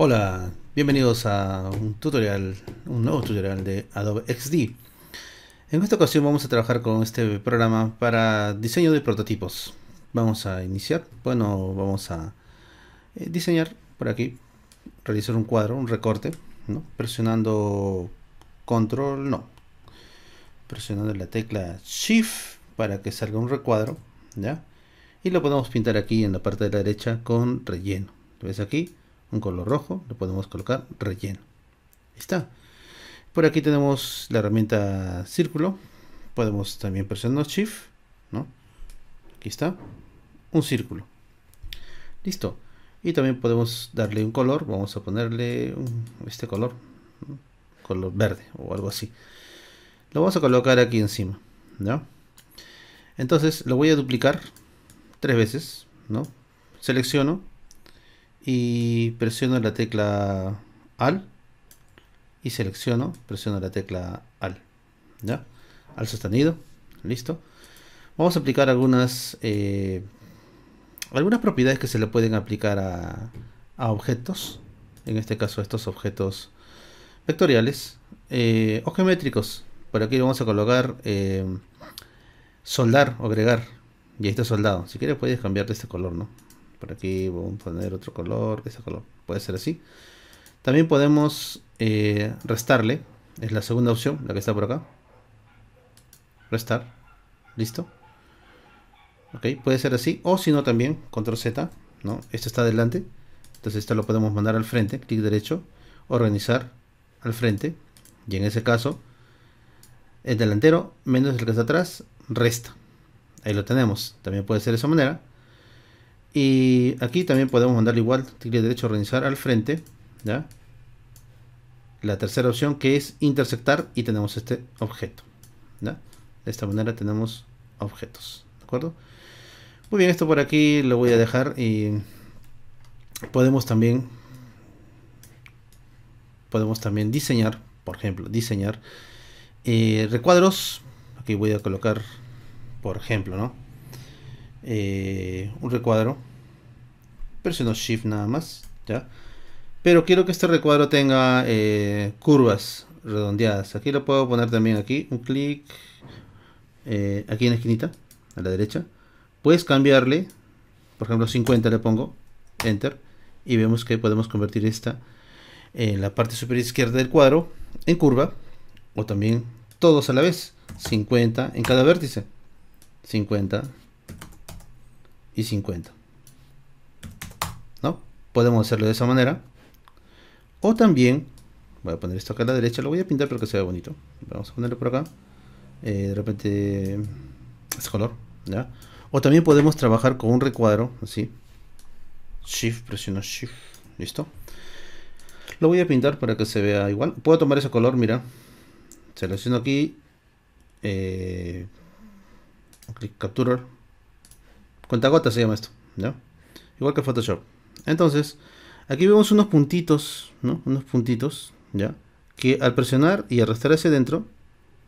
Hola, bienvenidos a un tutorial, un nuevo tutorial de Adobe XD. En esta ocasión vamos a trabajar con este programa para diseño de prototipos. Vamos a iniciar, bueno, vamos a eh, diseñar por aquí, realizar un cuadro, un recorte, presionando control, no, presionando la tecla shift para que salga un recuadro, ¿ya? Y lo podemos pintar aquí en la parte de la derecha con relleno. ¿Lo ves aquí? un color rojo, lo podemos colocar relleno. está. Por aquí tenemos la herramienta círculo. Podemos también presionar Shift, ¿no? Aquí está. Un círculo. Listo. Y también podemos darle un color. Vamos a ponerle este color. Color verde o algo así. Lo vamos a colocar aquí encima, ¿no? Entonces lo voy a duplicar tres veces, ¿no? Selecciono, y presiono la tecla AL y selecciono, presiono la tecla AL. ¿Ya? Al sostenido, listo. Vamos a aplicar algunas, eh, algunas propiedades que se le pueden aplicar a, objetos. En este caso estos objetos vectoriales eh, o geométricos. Por aquí vamos a colocar eh, soldar o agregar. Y ahí está soldado. Si quieres puedes cambiar este color, ¿no? Por aquí voy a poner otro color, ese color puede ser así. También podemos eh, restarle, es la segunda opción, la que está por acá. Restar, listo. Ok, puede ser así, o si no también, control Z, ¿no? Esto está adelante, entonces esto lo podemos mandar al frente, clic derecho, organizar al frente, y en ese caso, el delantero menos el que está atrás, resta. Ahí lo tenemos, también puede ser de esa manera. Y aquí también podemos mandarle igual, clic derecho a organizar al frente, ¿ya? La tercera opción que es interceptar y tenemos este objeto, ¿ya? De esta manera tenemos objetos, ¿de acuerdo? Muy bien, esto por aquí lo voy a dejar y podemos también podemos también diseñar, por ejemplo, diseñar eh, recuadros. Aquí voy a colocar, por ejemplo, ¿no? Eh, un recuadro. Presiono Shift nada más, Pero quiero que este recuadro tenga eh, curvas redondeadas. Aquí lo puedo poner también aquí, un clic, eh, aquí en la esquinita, a la derecha. Puedes cambiarle, por ejemplo 50 le pongo, Enter, y vemos que podemos convertir esta en la parte superior izquierda del cuadro en curva, o también todos a la vez, 50 en cada vértice. 50 50. ¿No? Podemos hacerlo de esa manera. O también, voy a poner esto acá a la derecha, lo voy a pintar para que se vea bonito. Vamos a ponerlo por acá. Eh, de repente, ese color, ¿ya? O también podemos trabajar con un recuadro, así. Shift, presiono Shift, listo. Lo voy a pintar para que se vea igual. Puedo tomar ese color, mira. Selecciono aquí. Eh, clic capturar Contagotas se llama esto, ¿no? Igual que Photoshop. Entonces, aquí vemos unos puntitos, ¿no? Unos puntitos, ¿ya? Que al presionar y arrastrar hacia adentro,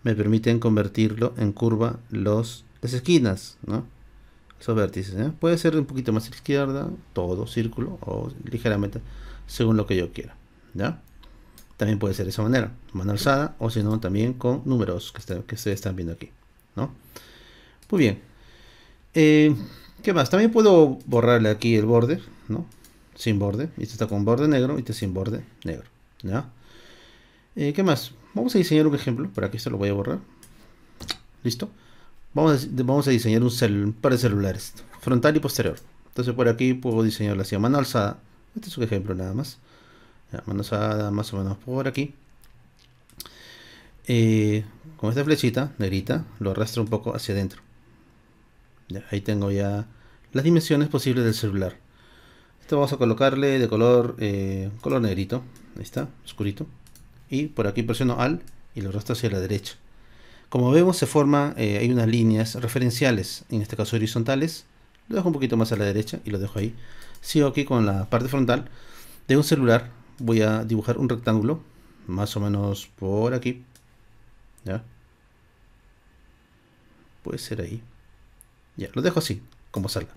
me permiten convertirlo en curva los, las esquinas, ¿no? Esos vértices, Puede ser un poquito más a la izquierda, todo círculo, o ligeramente, según lo que yo quiera, ¿ya? También puede ser de esa manera, mano alzada, o si no, también con números que, se que ustedes están viendo aquí, ¿no? Muy bien. Eh, ¿Qué más? También puedo borrarle aquí el borde, ¿no? Sin borde. Este está con borde negro y este sin borde negro, ¿ya? Eh, ¿Qué más? Vamos a diseñar un ejemplo. por aquí esto lo voy a borrar. ¿Listo? Vamos a, diseñar un, par de celulares. Frontal y posterior. Entonces por aquí puedo diseñar la mano alzada. Este es un ejemplo nada más. Ya, mano alzada más o menos por aquí. Eh, con esta flechita negrita lo arrastro un poco hacia adentro ahí tengo ya las dimensiones posibles del celular. Esto vamos a colocarle de color, eh, color negrito. Ahí está, oscurito. Y por aquí presiono al y lo resto hacia la derecha. Como vemos se forma, eh, hay unas líneas referenciales, en este caso horizontales. Lo dejo un poquito más a la derecha y lo dejo ahí. Sigo aquí con la parte frontal de un celular. Voy a dibujar un rectángulo, más o menos por aquí. ¿Ya? Puede ser ahí. Ya, lo dejo así, como salga.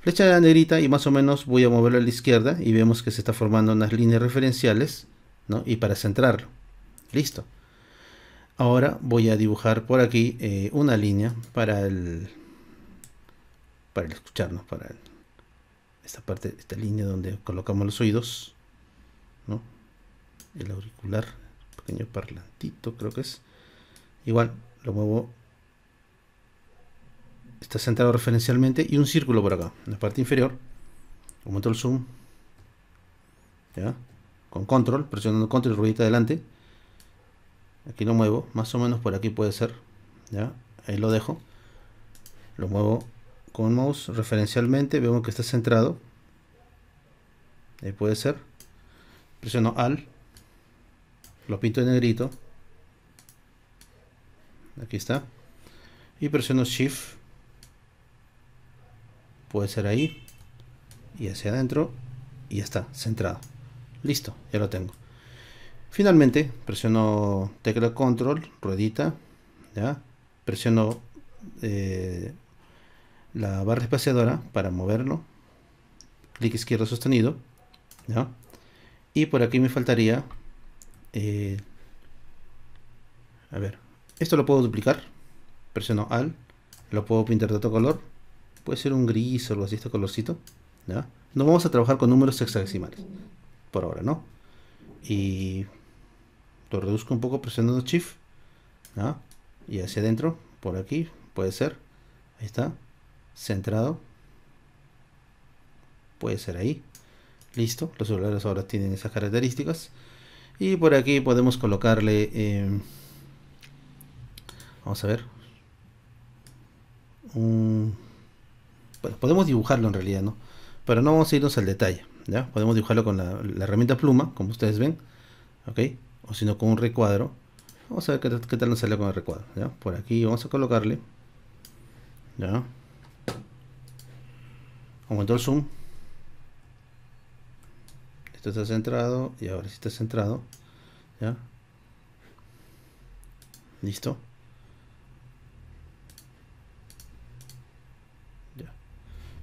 Flecha negrita y más o menos voy a moverlo a la izquierda y vemos que se está formando unas líneas referenciales, ¿no? Y para centrarlo. Listo. Ahora voy a dibujar por aquí eh, una línea para el para el escucharnos, para esta parte, esta línea donde colocamos los oídos, ¿no? El auricular, pequeño parlantito creo que es. Igual lo muevo está centrado referencialmente y un círculo por acá, en la parte inferior. Aumento el zoom. ¿Ya? Con control, presionando control y ruedita adelante. Aquí lo muevo, más o menos por aquí puede ser. ¿Ya? Ahí lo dejo. Lo muevo con mouse referencialmente, veo que está centrado. Ahí puede ser. Presiono al. Lo pinto en negrito. Aquí está. Y presiono shift puede ser ahí y hacia adentro y ya está, centrado. Listo, ya lo tengo. Finalmente, presiono tecla control, ruedita, ¿ya? presiono eh, la barra espaciadora para moverlo, clic izquierdo sostenido, ¿ya? y por aquí me faltaría, eh, a ver, esto lo puedo duplicar, presiono al, lo puedo pintar de otro color, puede ser un gris o algo así, este colorcito. No vamos a trabajar con números hexadecimales, por ahora, ¿no? Y lo reduzco un poco presionando Shift, Y hacia adentro, por aquí, puede ser. Ahí está, centrado. Puede ser ahí. Listo, los celulares ahora tienen esas características. Y por aquí podemos colocarle... Em, vamos a ver. Un podemos dibujarlo en realidad, ¿no? Pero no vamos a irnos al detalle, ¿ya? Podemos dibujarlo con la, herramienta pluma, como ustedes ven, ¿ok? O sino con un recuadro. Vamos a ver qué, tal nos sale con el recuadro, Por aquí vamos a colocarle, ¿ya? Aumentó el zoom. Esto está centrado y ahora sí está centrado, Listo.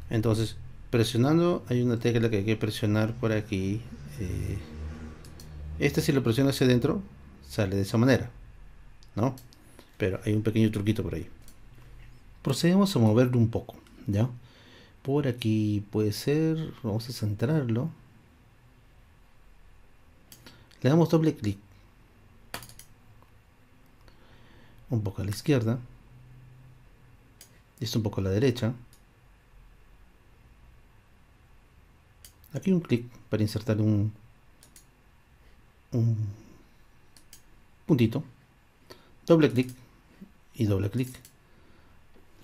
Entonces, presionando, hay una tecla que hay que presionar por aquí. Eh, este si lo presiono hacia adentro, sale de esa manera. ¿No? Pero hay un pequeño truquito por ahí. Procedemos a moverlo un poco. ¿Ya? Por aquí puede ser. Vamos a centrarlo. Le damos doble clic. Un poco a la izquierda. Y esto un poco a la derecha. Aquí un clic para insertar un, puntito. Doble clic y doble clic.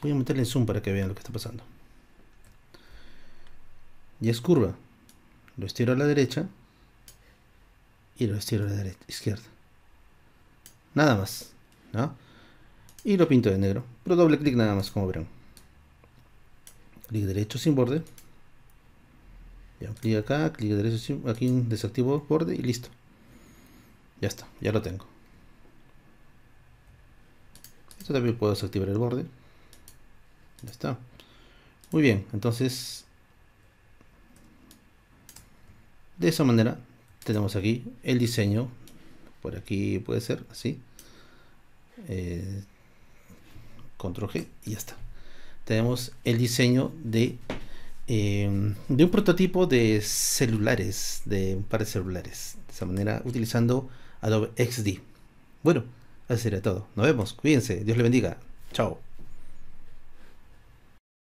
Voy a meterle zoom para que vean lo que está pasando. Y es curva. Lo estiro a la derecha y lo estiro a la izquierda. Nada más. ¿no? Y lo pinto de negro. Pero doble clic nada más, como verán. Clic derecho sin borde clic acá, clic derecho, aquí desactivo borde y listo. Ya está, ya lo tengo. Esto también puedo desactivar el borde. Ya está. Muy bien, entonces... De esa manera tenemos aquí el diseño. Por aquí puede ser así. Eh, control G y ya está. Tenemos el diseño de Em, de un prototipo de celulares, de un par de celulares, de esa manera, utilizando Adobe XD. Bueno, así era todo. Nos vemos, cuídense, Dios le bendiga. Chao.